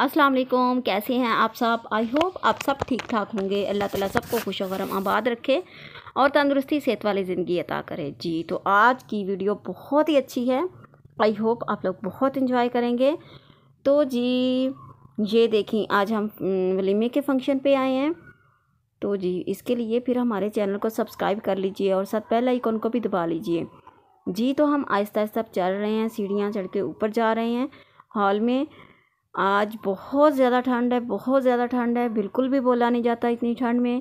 अस्सलाम वालेकुम कैसे हैं आप सब आई होप आप सब ठीक ठाक होंगे अल्लाह ताला सबको खुश वरम आबाद रखे और तंदुरुस्ती सेहत वाली ज़िंदगी अता करे जी तो आज की वीडियो बहुत ही अच्छी है आई होप आप लोग बहुत इन्जॉय करेंगे तो जी ये देखें आज हम वलीमे के फंक्शन पे आए हैं तो जी इसके लिए फिर हमारे चैनल को सब्सक्राइब कर लीजिए और साथ पहला आइकॉन को भी दबा लीजिए जी तो हम आहिस्ता आहिस्ता चल रहे हैं सीढ़ियाँ चढ़ के ऊपर जा रहे हैं हॉल में आज बहुत ज़्यादा ठंड है बहुत ज़्यादा ठंड है बिल्कुल भी बोला नहीं जाता इतनी ठंड में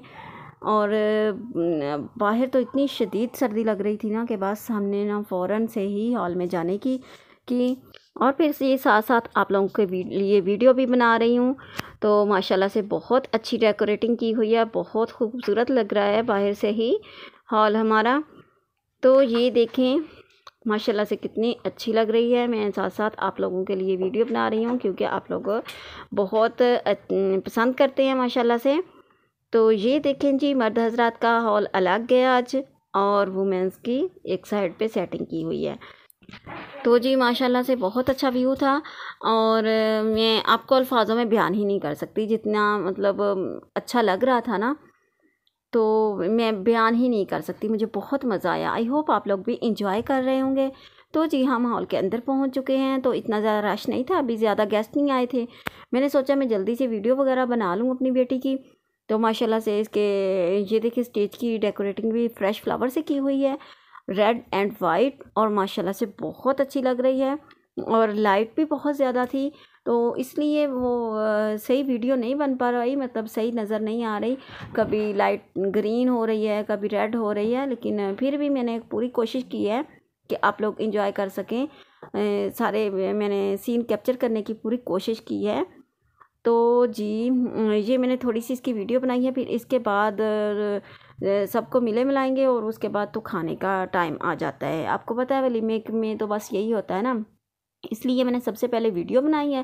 और बाहर तो इतनी शदीद सर्दी लग रही थी ना कि बस हमने ना फ़ौरन से ही हॉल में जाने की कि और फिर ये साथ साथ आप लोगों के लिए वीडियो भी बना रही हूँ तो माशाल्लाह से बहुत अच्छी डेकोरेटिंग की हुई है बहुत खूबसूरत लग रहा है बाहर से ही हॉल हमारा तो ये देखें माशाल्लाह से कितनी अच्छी लग रही है मैं साथ साथ आप लोगों के लिए वीडियो बना रही हूँ क्योंकि आप लोग बहुत पसंद करते हैं माशाल्लाह से तो ये देखें जी मर्द हजरात का हॉल अलग गया आज और वुमेंस की एक साइड पे सेटिंग की हुई है तो जी माशाल्लाह से बहुत अच्छा व्यू था और मैं आपको अल्फाजों में बयान ही नहीं कर सकती जितना मतलब अच्छा लग रहा था ना तो मैं बयान ही नहीं कर सकती मुझे बहुत मज़ा आया आई होप आप लोग भी इंजॉय कर रहे होंगे तो जी हम हाँ, हॉल के अंदर पहुंच चुके हैं तो इतना ज़्यादा रश नहीं था अभी ज़्यादा गेस्ट नहीं आए थे मैंने सोचा मैं जल्दी से वीडियो वगैरह बना लूँ अपनी बेटी की तो माशाल्लाह से इसके ये देखिए स्टेज की डेकोरेटिंग भी फ्रेश फ्लावर से की हुई है रेड एंड वाइट और माशाल्लाह से बहुत अच्छी लग रही है और लाइट भी बहुत ज़्यादा थी तो इसलिए वो सही वीडियो नहीं बन पा रही मतलब सही नज़र नहीं आ रही कभी लाइट ग्रीन हो रही है कभी रेड हो रही है लेकिन फिर भी मैंने पूरी कोशिश की है कि आप लोग इंजॉय कर सकें सारे मैंने सीन कैप्चर करने की पूरी कोशिश की है तो जी ये मैंने थोड़ी सी इसकी वीडियो बनाई है फिर इसके बाद सबको मिले मिलाएंगे और उसके बाद तो खाने का टाइम आ जाता है आपको पता है मेक में तो बस यही होता है ना इसलिए मैंने सबसे पहले वीडियो बनाई है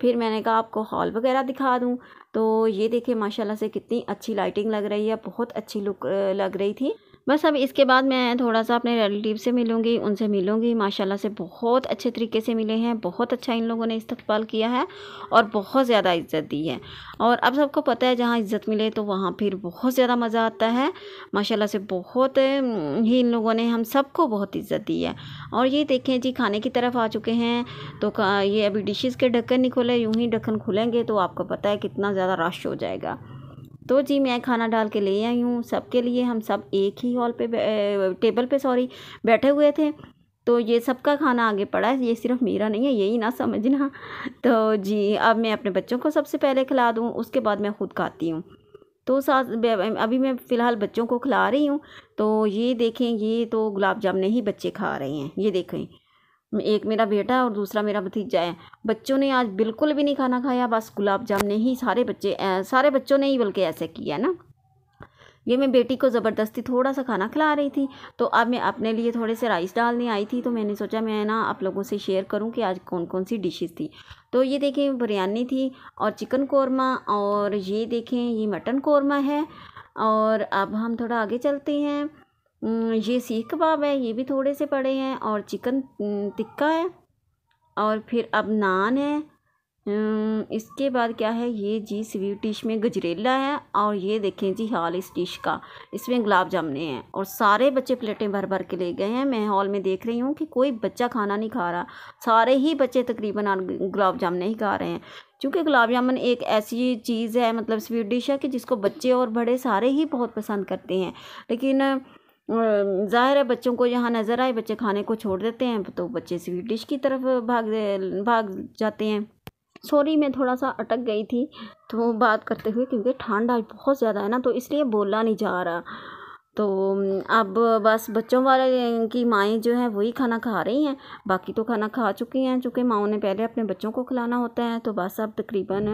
फिर मैंने कहा आपको हॉल वगैरह दिखा दूँ तो ये देखिए माशाल्लाह से कितनी अच्छी लाइटिंग लग रही है बहुत अच्छी लुक लग रही थी बस अब इसके बाद मैं थोड़ा सा अपने रिलेटिव से मिलूँगी उनसे मिलूँगी माशाल्लाह से बहुत अच्छे तरीके से मिले हैं बहुत अच्छा इन लोगों ने इस्तकबाल किया है और बहुत ज़्यादा इज्जत दी है और अब सबको पता है जहाँ इज्जत मिले तो वहाँ फिर बहुत ज़्यादा मज़ा आता है माशाला से बहुत ही इन लोगों ने हम सबको बहुत इज्जत दी है और ये देखें जी खाने की तरफ आ चुके हैं तो ये अभी डिशेज़ के ढक्कन नहीं खोले यूँ ही ढक्कन खुलेंगे तो आपको पता है कितना ज़्यादा रश हो जाएगा तो जी मैं खाना डाल के ले आई हूँ सबके लिए हम सब एक ही हॉल पे टेबल पे सॉरी बैठे हुए थे तो ये सबका खाना आगे पड़ा है ये सिर्फ मेरा नहीं है यही ना समझना तो जी अब मैं अपने बच्चों को सबसे पहले खिला दूँ उसके बाद मैं खुद खाती हूँ तो साथ अभी मैं फ़िलहाल बच्चों को खिला रही हूँ तो ये देखें ये तो गुलाब जामुन ही बच्चे खा रहे हैं ये देखें एक मेरा बेटा और दूसरा मेरा भतीजा है बच्चों ने आज बिल्कुल भी नहीं खाना खाया बस गुलाब जामुन ही सारे बच्चे आ, सारे बच्चों ने ही बल्कि ऐसे किया ना ये मैं बेटी को ज़बरदस्ती थोड़ा सा खाना खिला रही थी तो अब मैं अपने लिए थोड़े से राइस डालने आई थी तो मैंने सोचा मैं ना आप लोगों से शेयर करूं कि आज कौन कौन सी डिशेस थी तो ये देखें बिरयानी थी और चिकन कौरमा और ये देखें ये मटन कौरमा है और अब हम थोड़ा आगे चलते हैं ये सीख कबाब है ये भी थोड़े से पड़े हैं और चिकन टिक्का है और फिर अब नान है इसके बाद क्या है ये जी स्वीट डिश में गजरेला है और ये देखें जी हाल इस डिश का इसमें गुलाब जामुन हैं और सारे बच्चे प्लेटें भर भर के ले गए हैं मैं हॉल में देख रही हूँ कि कोई बच्चा खाना नहीं खा रहा सारे ही बच्चे तकरीबन गुलाब जामुन ही खा रहे हैं क्योंकि गुलाब जामुन एक ऐसी चीज़ है मतलब स्वीट डिश है कि जिसको बच्चे और बड़े सारे ही बहुत पसंद करते हैं लेकिन ज़ाहिर है बच्चों को यहाँ नज़र आए बच्चे खाने को छोड़ देते हैं तो बच्चे स्वीट डिश की तरफ भाग भाग जाते हैं सॉरी मैं थोड़ा सा अटक गई थी तो बात करते हुए क्योंकि ठंड आज बहुत ज़्यादा है ना तो इसलिए बोला नहीं जा रहा तो अब बस बच्चों वाले की माएँ जो हैं वही खाना खा रही हैं बाकी तो खाना खा चुकी हैं चूँकि माओ ने पहले अपने बच्चों को खिलाना होता है तो बस अब तकरीबन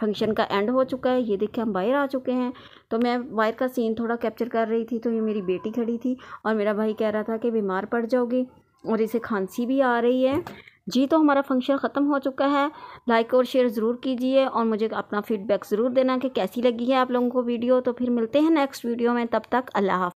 फंक्शन का एंड हो चुका है ये देखिए हम बाहर आ चुके हैं तो मैं बाहर का सीन थोड़ा कैप्चर कर रही थी तो ये मेरी बेटी खड़ी थी और मेरा भाई कह रहा था कि बीमार पड़ जाओगी और इसे खांसी भी आ रही है जी तो हमारा फंक्शन ख़त्म हो चुका है लाइक और शेयर ज़रूर कीजिए और मुझे अपना फीडबैक ज़रूर देना कि कैसी लगी है आप लोगों को वीडियो तो फिर मिलते हैं नेक्स्ट वीडियो में तब तक अल्लाह